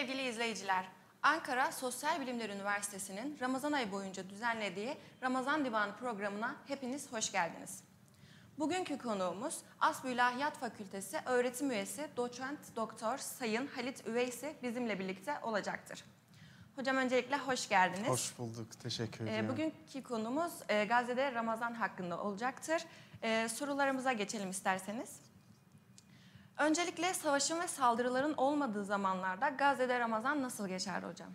Sevgili izleyiciler, Ankara Sosyal Bilimler Üniversitesi'nin Ramazan ayı boyunca düzenlediği Ramazan Divanı programına hepiniz hoş geldiniz. Bugünkü konuğumuz Asbülahiyat Fakültesi öğretim üyesi doçent doktor Sayın Halit Üveysi bizimle birlikte olacaktır. Hocam öncelikle hoş geldiniz. Hoş bulduk, teşekkür ee, ederim. Bugünkü konumuz e, Gazze'de Ramazan hakkında olacaktır. E, sorularımıza geçelim isterseniz. Öncelikle savaşın ve saldırıların olmadığı zamanlarda Gazze'de Ramazan nasıl geçerdi hocam?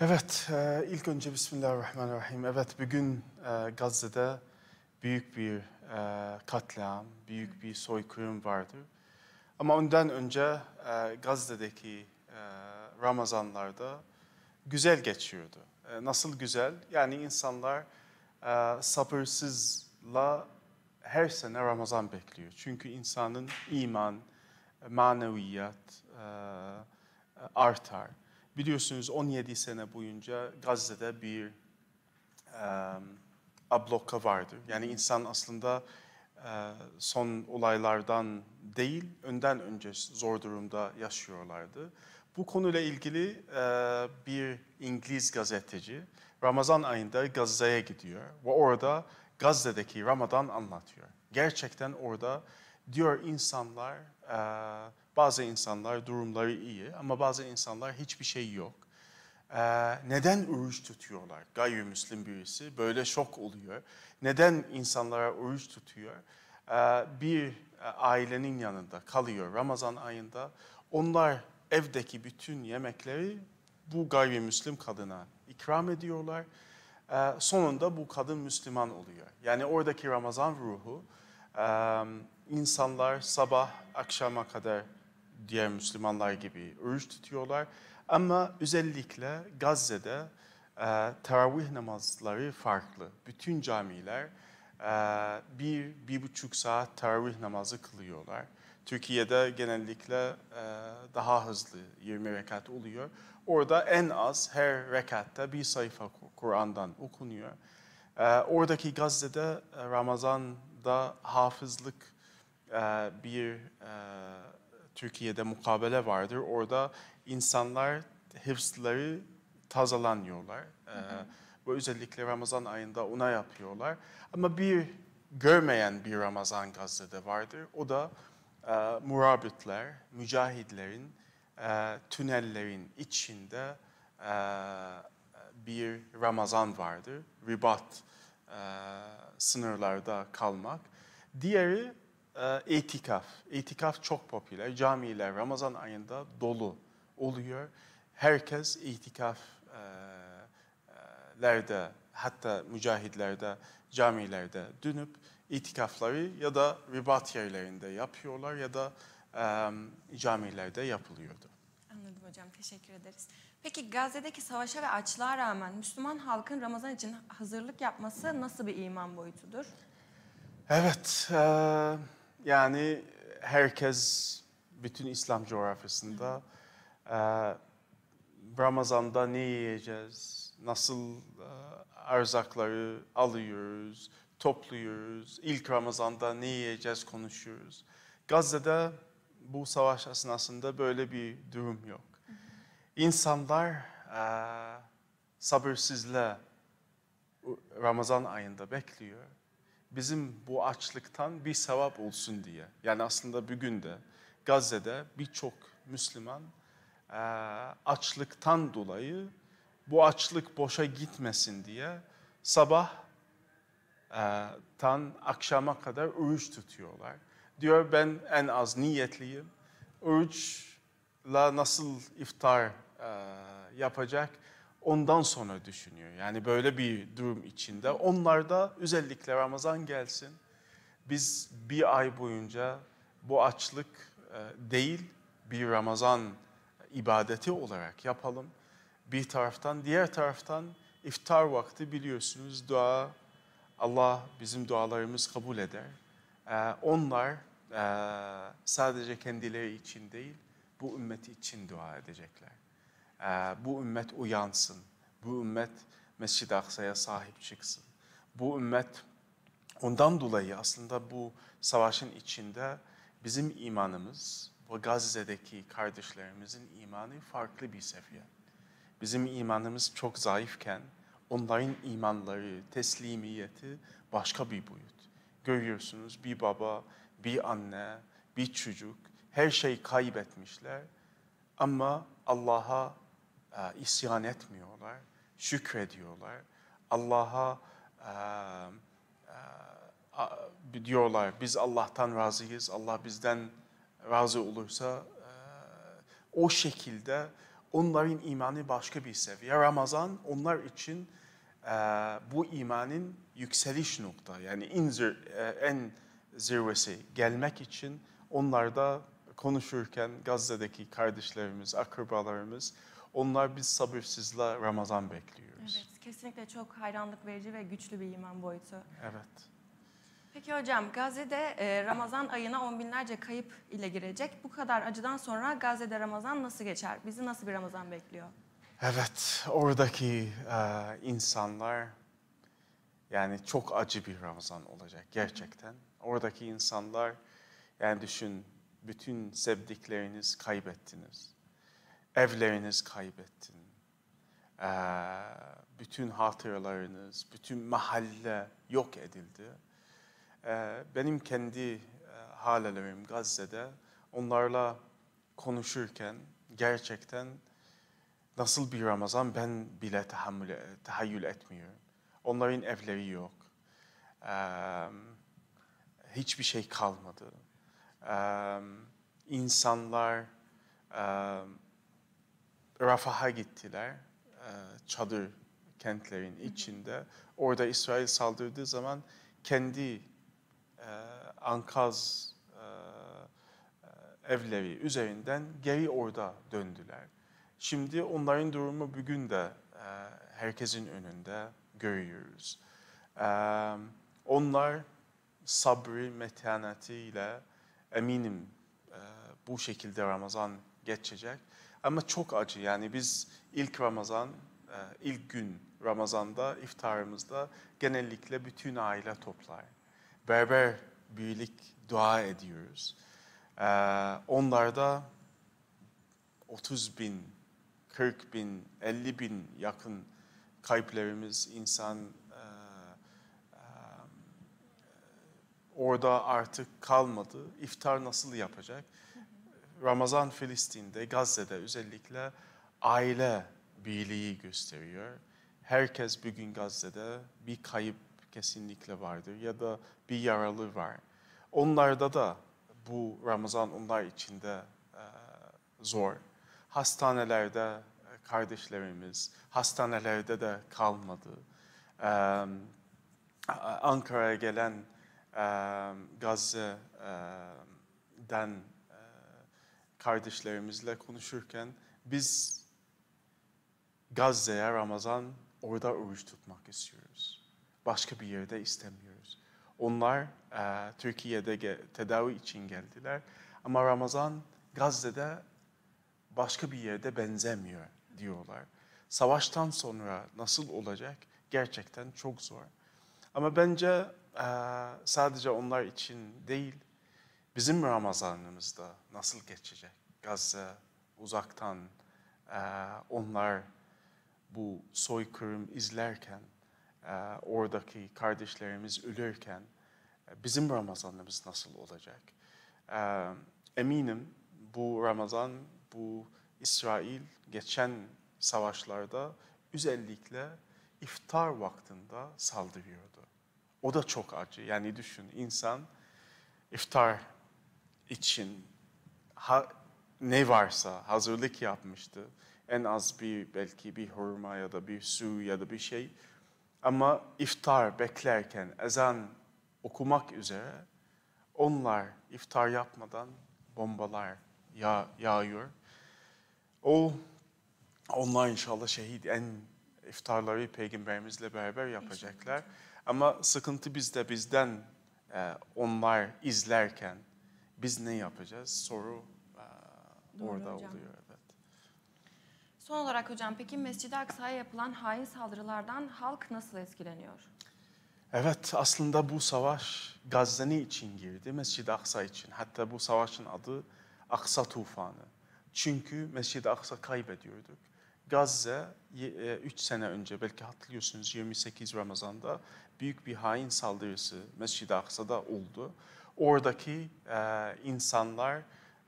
Evet, e, ilk önce Bismillahirrahmanirrahim. Evet, bugün e, Gazze'de büyük bir e, katliam, büyük bir soykırım vardır. Ama ondan önce Gazze'deki Ramazanlarda güzel geçiyordu. nasıl güzel? Yani insanlar e, sabırsızla her sene Ramazan bekliyor. Çünkü insanın iman, e, maneviyat e, e, artar. Biliyorsunuz 17 sene boyunca Gazze'de bir um, abloka vardır. Yani insan aslında son olaylardan değil, önden önce zor durumda yaşıyorlardı. Bu konuyla ilgili bir İngiliz gazeteci Ramazan ayında Gazze'ye gidiyor ve orada Gazze'deki Ramazan anlatıyor. Gerçekten orada diyor insanlar, e, bazı insanlar durumları iyi ama bazı insanlar hiçbir şey yok. E, neden oruç tutuyorlar? Gayrimüslim birisi böyle şok oluyor. Neden insanlara oruç tutuyor? E, bir ailenin yanında kalıyor Ramazan ayında. Onlar evdeki bütün yemekleri bu gayrimüslim kadına ikram ediyorlar ee, sonunda bu kadın Müslüman oluyor. Yani oradaki Ramazan ruhu e, insanlar sabah akşama kadar diğer Müslümanlar gibi oruç tutuyorlar. Ama özellikle Gazze'de e, teravih namazları farklı. Bütün camiler e, bir, bir buçuk saat teravih namazı kılıyorlar. Türkiye'de genellikle e, daha hızlı 20 rekat oluyor. Orada en az her rekatta bir sayfa Kur'an'dan okunuyor. E, oradaki Gazze'de e, Ramazan'da hafızlık e, bir e, Türkiye'de mukabele vardır. Orada insanlar hıfzları tazalanıyorlar. E, hı E, ve özellikle Ramazan ayında ona yapıyorlar. Ama bir görmeyen bir Ramazan Gazze'de vardır. O da e, murabitler, mücahidlerin e, tünellerin içinde e, bir Ramazan vardır. Ribat e, sınırlarda kalmak. Diğeri e, itikaf. İtikaf çok popüler. Camiler Ramazan ayında dolu oluyor. Herkes itikaflerde e, e, hatta mücahitlerde camilerde dönüp itikafları ya da ribat yerlerinde yapıyorlar ya da e, camilerde yapılıyordu. Anladım hocam teşekkür ederiz. Peki Gazze'deki savaşa ve açlığa rağmen Müslüman halkın Ramazan için hazırlık yapması nasıl bir iman boyutudur? Evet e, yani herkes bütün İslam coğrafyasında e, Ramazan'da ne yiyeceğiz, nasıl e, arzakları alıyoruz, topluyoruz. İlk Ramazan'da ne yiyeceğiz konuşuyoruz. Gazze'de bu savaş esnasında böyle bir durum yok. İnsanlar e, sabırsızla Ramazan ayında bekliyor. Bizim bu açlıktan bir sevap olsun diye. Yani aslında bugün de Gazze'de birçok Müslüman e, açlıktan dolayı bu açlık boşa gitmesin diye sabah tan akşama kadar oruç tutuyorlar. Diyor ben en az niyetliyim. Oruçla nasıl iftar yapacak ondan sonra düşünüyor. Yani böyle bir durum içinde. Onlar da özellikle Ramazan gelsin. Biz bir ay boyunca bu açlık değil bir Ramazan ibadeti olarak yapalım. Bir taraftan, diğer taraftan iftar vakti biliyorsunuz dua, Allah bizim dualarımız kabul eder. Ee, onlar e, sadece kendileri için değil, bu ümmet için dua edecekler. Ee, bu ümmet uyansın, bu ümmet Mescid-i Aksa'ya sahip çıksın. Bu ümmet ondan dolayı aslında bu savaşın içinde bizim imanımız ve Gazze'deki kardeşlerimizin imanı farklı bir seviye. Bizim imanımız çok zayıfken, onların imanları, teslimiyeti başka bir boyut. Görüyorsunuz bir baba, bir anne, bir çocuk her şeyi kaybetmişler ama Allah'a e, isyan etmiyorlar, şükrediyorlar. Allah'a e, e, diyorlar biz Allah'tan razıyız, Allah bizden razı olursa e, o şekilde onların imanı başka bir seviye. Ramazan onlar için e, bu imanın yükseliş nokta yani en, zir, e, en zirvesi gelmek için onlarda konuşurken Gazze'deki kardeşlerimiz, akrabalarımız onlar biz sabırsızla Ramazan bekliyoruz. Evet, kesinlikle çok hayranlık verici ve güçlü bir iman boyutu. Evet. Peki hocam Gazze'de e, Ramazan ayına on binlerce kayıp ile girecek. Bu kadar acıdan sonra Gazze'de Ramazan nasıl geçer? Bizi nasıl bir Ramazan bekliyor? Evet, oradaki e, insanlar yani çok acı bir Ramazan olacak gerçekten. Oradaki insanlar yani düşün bütün sevdikleriniz kaybettiniz. Evleriniz kaybettin. E, bütün hatıralarınız, bütün mahalle yok edildi ee, benim kendi e, halelemim Gazze'de onlarla konuşurken gerçekten nasıl bir Ramazan ben bile tahammül, e, tahayyül etmiyorum. Onların evleri yok. hiçbir şey kalmadı. Ee, insanlar e, Rafah'a gittiler. çadır kentlerin içinde. Orada İsrail saldırdığı zaman kendi ee, e, Ankaz e, evleri üzerinden geri orada döndüler. Şimdi onların durumu bugün de e, herkesin önünde görüyoruz. E, onlar sabrı, metanetiyle eminim e, bu şekilde Ramazan geçecek. Ama çok acı yani biz ilk Ramazan, e, ilk gün Ramazan'da iftarımızda genellikle bütün aile toplar berber büyülük dua ediyoruz. Ee, onlarda 30 bin, 40 bin, 50 bin yakın kayıplarımız insan e, e, orada artık kalmadı. İftar nasıl yapacak? Ramazan Filistin'de, Gazze'de özellikle aile birliği gösteriyor. Herkes bugün Gazze'de bir kayıp kesinlikle vardır ya da bir yaralı var. Onlarda da bu Ramazan onlar için de e, zor. Hastanelerde e, kardeşlerimiz hastanelerde de kalmadı. E, Ankara'ya gelen e, Gazze'den e, kardeşlerimizle konuşurken biz Gazze'ye Ramazan orada oruç tutmak istiyoruz başka bir yerde istemiyoruz. Onlar e, Türkiye'de tedavi için geldiler ama Ramazan Gazze'de başka bir yerde benzemiyor diyorlar. Savaştan sonra nasıl olacak gerçekten çok zor. Ama bence e, sadece onlar için değil, bizim Ramazanımız da nasıl geçecek? Gazze uzaktan e, onlar bu soykırım izlerken ee, oradaki kardeşlerimiz ölürken e, bizim Ramazanımız nasıl olacak? Ee, eminim bu Ramazan, bu İsrail geçen savaşlarda özellikle iftar vaktinde saldırıyordu. O da çok acı. Yani düşün insan iftar için ha, ne varsa hazırlık yapmıştı. En az bir belki bir hurma ya da bir su ya da bir şey ama iftar beklerken, ezan okumak üzere onlar iftar yapmadan bombalar yağ, yağıyor. O onlar inşallah şehit en iftarları peygamberimizle beraber yapacaklar. İnşallah. Ama sıkıntı bizde bizden e, onlar izlerken biz ne yapacağız soru e, orada hocam. oluyor. Son olarak hocam peki Mescid-i Aksa'ya yapılan hain saldırılardan halk nasıl etkileniyor? Evet aslında bu savaş Gazze'nin için girdi, Mescid-i Aksa için. Hatta bu savaşın adı Aksa Tufanı. Çünkü Mescid-i Aksa kaybediyorduk. Gazze 3 e, sene önce belki hatırlıyorsunuz 28 Ramazan'da büyük bir hain saldırısı Mescid-i Aksa'da oldu. Oradaki e, insanlar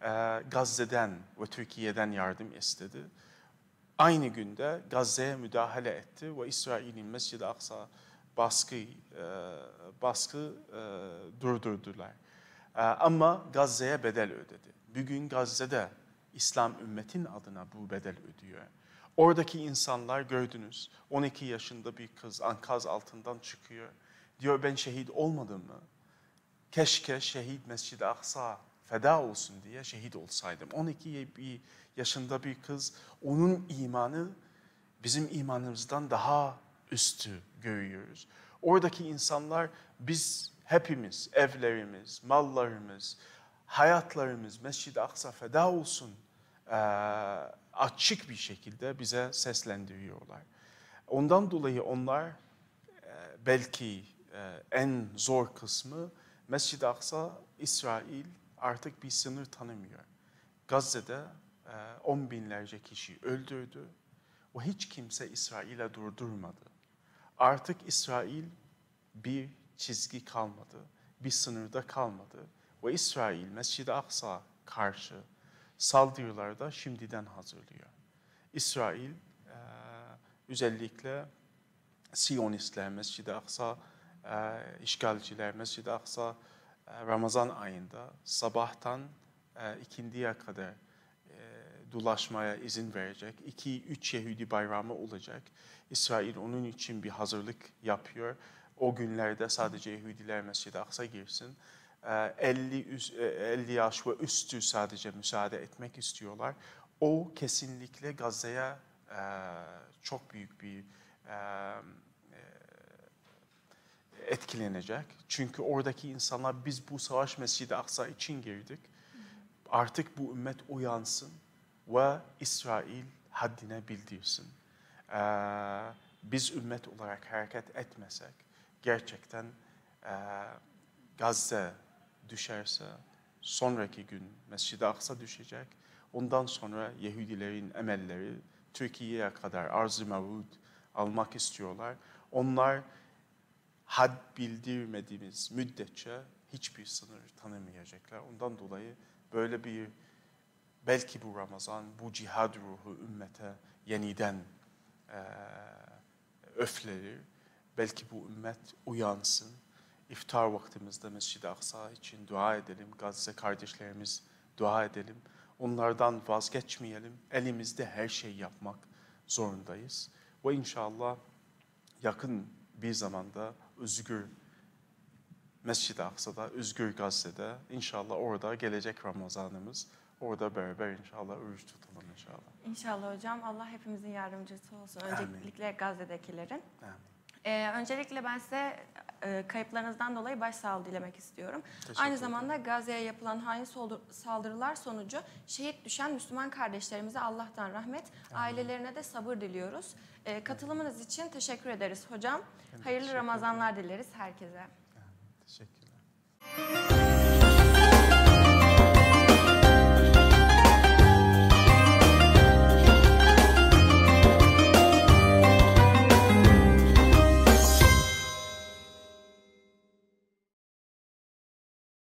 e, Gazze'den ve Türkiye'den yardım istedi aynı günde Gazze'ye müdahale etti ve İsrail'in Mescid-i Aksa baskı e, baskı e, durdurdular. E, ama Gazze'ye bedel ödedi. Bugün Gazze'de İslam ümmetin adına bu bedel ödüyor. Oradaki insanlar gördünüz 12 yaşında bir kız ankaz altından çıkıyor. Diyor ben şehit olmadım mı? Keşke şehit Mescid-i Aksa feda olsun diye şehit olsaydım. 12 yaşında bir kız onun imanı bizim imanımızdan daha üstü görüyoruz. Oradaki insanlar biz hepimiz evlerimiz, mallarımız, hayatlarımız Mescid-i Aksa feda olsun açık bir şekilde bize seslendiriyorlar. Ondan dolayı onlar belki en zor kısmı Mescid-i Aksa İsrail artık bir sınır tanımıyor. Gazze'de e, on binlerce kişi öldürdü O hiç kimse İsrail'e durdurmadı. Artık İsrail bir çizgi kalmadı, bir sınırda kalmadı ve İsrail Mescid-i Aksa karşı saldırılarda şimdiden hazırlıyor. İsrail e, özellikle Siyonistler, Mescid-i Aksa, e, işgalciler, Mescid-i Aksa, ee, Ramazan ayında sabahtan e, ikindiye kadar e, dolaşmaya izin verecek. 2-3 Yahudi bayramı olacak. İsrail onun için bir hazırlık yapıyor. O günlerde sadece Yahudiler Mescid-i Aksa girsin. 50, ee, 50 e, yaş ve üstü sadece müsaade etmek istiyorlar. O kesinlikle Gazze'ye çok büyük bir etkilenecek. Çünkü oradaki insanlar biz bu savaş Mescid-i Aksa için girdik. Artık bu ümmet uyansın ve İsrail haddine bildirsin. Ee, biz ümmet olarak hareket etmesek gerçekten e, Gazze düşerse sonraki gün Mescid-i Aksa düşecek. Ondan sonra Yahudilerin emelleri Türkiye'ye kadar arz-ı almak istiyorlar. Onlar had bildirmediğimiz müddetçe hiçbir sınır tanımayacaklar. Ondan dolayı böyle bir belki bu Ramazan bu cihad ruhu ümmete yeniden e, öfleri. Belki bu ümmet uyansın. İftar vaktimizde Mescid-i Aksa için dua edelim. Gazze kardeşlerimiz dua edelim. Onlardan vazgeçmeyelim. Elimizde her şeyi yapmak zorundayız. Ve inşallah yakın bir zamanda özgür Mescid-i Aksa'da, özgür Gazze'de. İnşallah orada gelecek Ramazanımız. Orada beraber inşallah oruç tutalım inşallah. İnşallah hocam. Allah hepimizin yardımcısı olsun. Öncelikle Amin. Gazze'dekilerin. Amin. Ee, öncelikle ben size e, kayıplarınızdan dolayı başsağlığı dilemek istiyorum. Teşekkür Aynı zamanda Gazze'ye yapılan hain saldırılar sonucu şehit düşen Müslüman kardeşlerimize Allah'tan rahmet, ailelerine de sabır diliyoruz. E, katılımınız için teşekkür ederiz hocam. Evet, Hayırlı Ramazanlar dileriz herkese. teşekkürler.